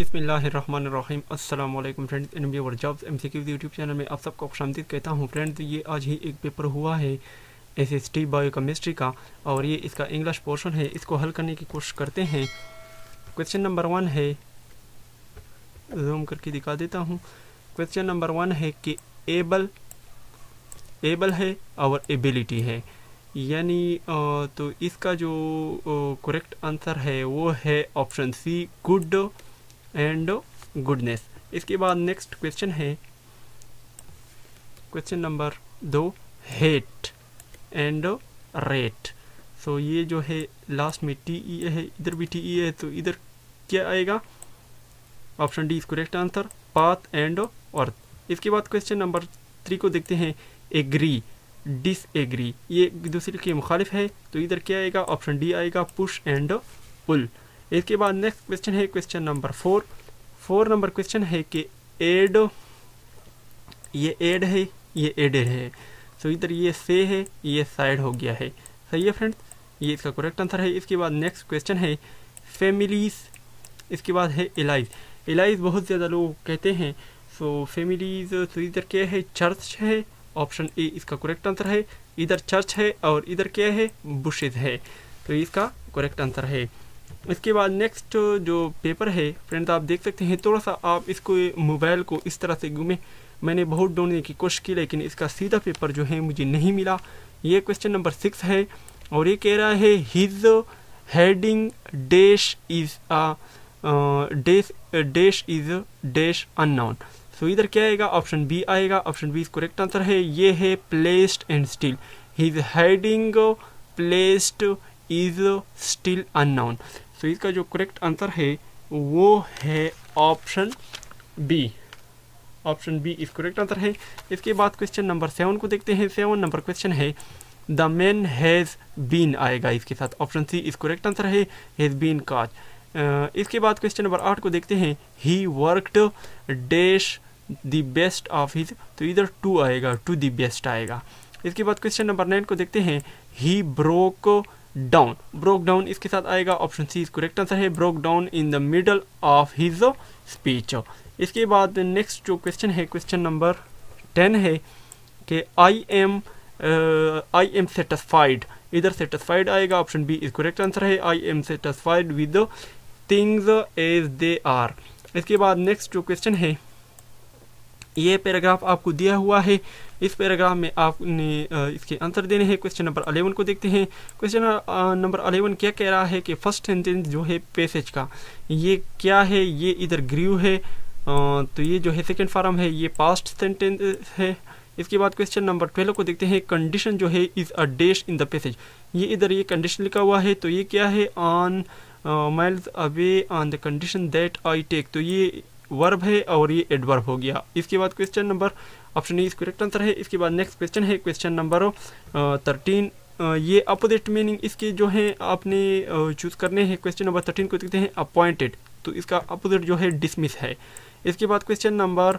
बसमीम अल्लाम friends N B और jobs M C Qs YouTube channel में आप सबको खुश आमदीद कहता हूँ फ्रेंड्स ये आज ही एक पेपर हुआ है S S T biochemistry का और ये इसका इंग्लिश पोर्शन है इसको हल करने की कोशिश करते हैं क्वेश्चन नंबर वन है जूम करके दिखा देता हूँ क्वेश्चन नंबर वन है कि एबल एबल है और एबिलिटी है यानी तो इसका जो करेक्ट आंसर है वो है option C good and goodness इसके बाद नेक्स्ट क्वेश्चन है क्वेश्चन नंबर दो हेट एंड रेट सो ये जो है लास्ट में टी ई e है इधर भी टी ई e है तो इधर क्या आएगा option D is correct answer path and earth इसके बाद क्वेश्चन नंबर थ्री को देखते हैं एग्री डिस एग्री ये दूसरे के मुखालिफ है तो इधर क्या आएगा ऑप्शन डी आएगा पुश एंड पुल इसके बाद नेक्स्ट क्वेश्चन है question number four four number question है कि एड ये एड है ये एडेड है सो इधर ये से है ये साइड हो गया है सही है फ्रेंड्स ये इसका करेक्ट आंसर है इसके बाद नेक्स्ट क्वेश्चन है फैमिलीज इसके बाद है एलाइज एलाइज बहुत ज़्यादा लोग कहते हैं सो फैमिलीज तो इधर क्या है चर्च है ऑप्शन ए इसका करेक्ट आंसर है इधर चर्च है और इधर क्या है बुशेज है तो इसका करेक्ट आंसर है इसके बाद नेक्स्ट जो पेपर है फ्रेंड्स आप देख सकते हैं थोड़ा सा आप इसको मोबाइल को इस तरह से घूमें मैंने बहुत ढूंढने की कोशिश की लेकिन इसका सीधा पेपर जो है मुझे नहीं मिला ये क्वेश्चन नंबर सिक्स है और ये कह रहा है his heading dash is dash dash is dash unknown so इधर क्या आएगा ऑप्शन बी आएगा option B is correct answer है ये है placed and still his heading placed is still unknown so इसका जो करेक्ट आंसर है वो है option B option B is correct answer है इसके बाद क्वेश्चन नंबर सेवन को देखते हैं सेवन नंबर क्वेश्चन है द मैन हैज़ बीन आएगा इसके साथ option C is correct answer है हैज़ बीन काज इसके बाद क्वेश्चन नंबर आठ को देखते हैं he worked dash the best of his तो इधर टू आएगा टू द बेस्ट आएगा इसके बाद क्वेश्चन नंबर नाइन को देखते हैं he broke down broke down इसके साथ आएगा ऑप्शन सी करेक्ट आंसर है broke down in the middle of his speech इसके बाद नेक्स्ट जो क्वेश्चन है क्वेश्चन नंबर टेन है कि I am I am satisfied इधर सेटिस्फाइड आएगा option B is correct answer है I am satisfied with things as they are इसके बाद नेक्स्ट जो क्वेश्चन है ये पैराग्राफ आपको दिया हुआ है इस पैराग्राफ में आपने इसके आंसर देने हैं क्वेश्चन नंबर अलेवन को देखते हैं क्वेश्चन नंबर अलेवन क्या कह रहा है कि फर्स्ट सेंटेंस जो है पैसेज का ये क्या है ये इधर ग्रीव है तो ये जो है सेकेंड फार्म है ये पास्ट सेंटेंस है इसके बाद क्वेश्चन नंबर ट्वेल्व को देखते हैं कंडीशन जो है is a dash in the passage ये इधर ये कंडीशन लिखा हुआ है तो ये क्या है on miles away on the condition that I take तो ये वर्ब है और ये एडवर्ब हो गया इसके बाद question number option E correct answer है इसके बाद नेक्स्ट क्वेश्चन है क्वेश्चन नंबर थर्टीन ये अपोजिट मीनिंग इसके जो है आपने चूज करने हैं क्वेश्चन नंबर थर्टीन को देखते हैं अपॉइंटेड तो इसका अपोजिट जो है डिसमिस है इसके बाद क्वेश्चन नंबर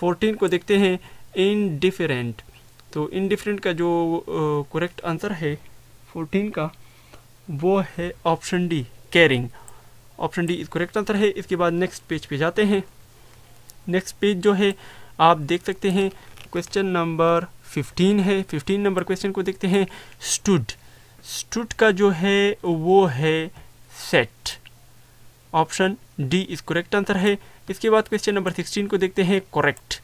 फोर्टीन को देखते हैं इनडिफरेंट तो इनडिफरेंट का जो करेक्ट आंसर है फोर्टीन का वो है option D caring option D correct answer है इसके बाद नेक्स्ट पेज पे जाते हैं नेक्स्ट पेज जो है आप देख सकते हैं क्वेश्चन नंबर फिफ्टीन है फिफ्टीन नंबर क्वेश्चन को देखते हैं स्टूड स्टूड का जो है वो है set option D is correct answer है इसके बाद क्वेश्चन नंबर सिक्सटीन को देखते हैं करेक्ट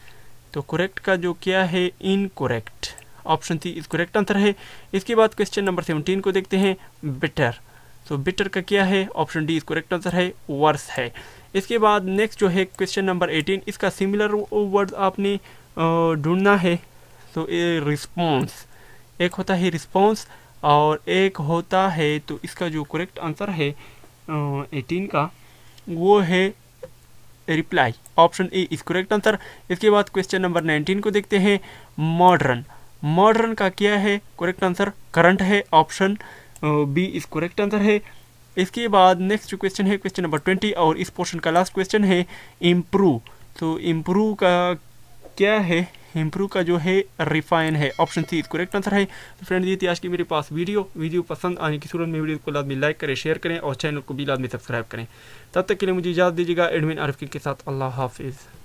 तो करेक्ट का जो क्या है incorrect option C is correct answer है इसके बाद क्वेश्चन नंबर सेवनटीन को देखते हैं बेटर सो so, बिटर का क्या है ऑप्शन डी इसको करेक्ट आंसर है वर्स है इसके बाद नेक्स्ट जो है क्वेश्चन नंबर एटीन इसका सिमिलर वर्ड आपने ढूंढना है तो ए रिस्पॉन्स एक होता है रिस्पॉन्स और एक होता है तो इसका जो करेक्ट आंसर है एटीन का वो है reply option A is correct answer इसके बाद क्वेश्चन नंबर नाइनटीन को देखते हैं मॉडर्न मॉडर्न का क्या है करेक्ट आंसर करंट है option B is correct answer है इसके बाद नेक्स्ट क्वेश्चन है क्वेश्चन नंबर ट्वेंटी और इस पोर्शन का लास्ट क्वेश्चन है इम्प्रूव तो इम्प्रूव का क्या है इम्प्रूव का जो है रिफाइन है ऑप्शन सी करेक्ट आंसर है तो फ्रेंड ये थी आज की मेरे पास वीडियो वीडियो पसंद आने की सूरत में वीडियो को लादमी लाइक करें शेयर करें और चैनल को भी लादमी सब्सक्राइब करें तब तक के लिए मुझे इजाज़त दीजिएगा एडमिन आरफ के साथ अल्लाह हाफिज़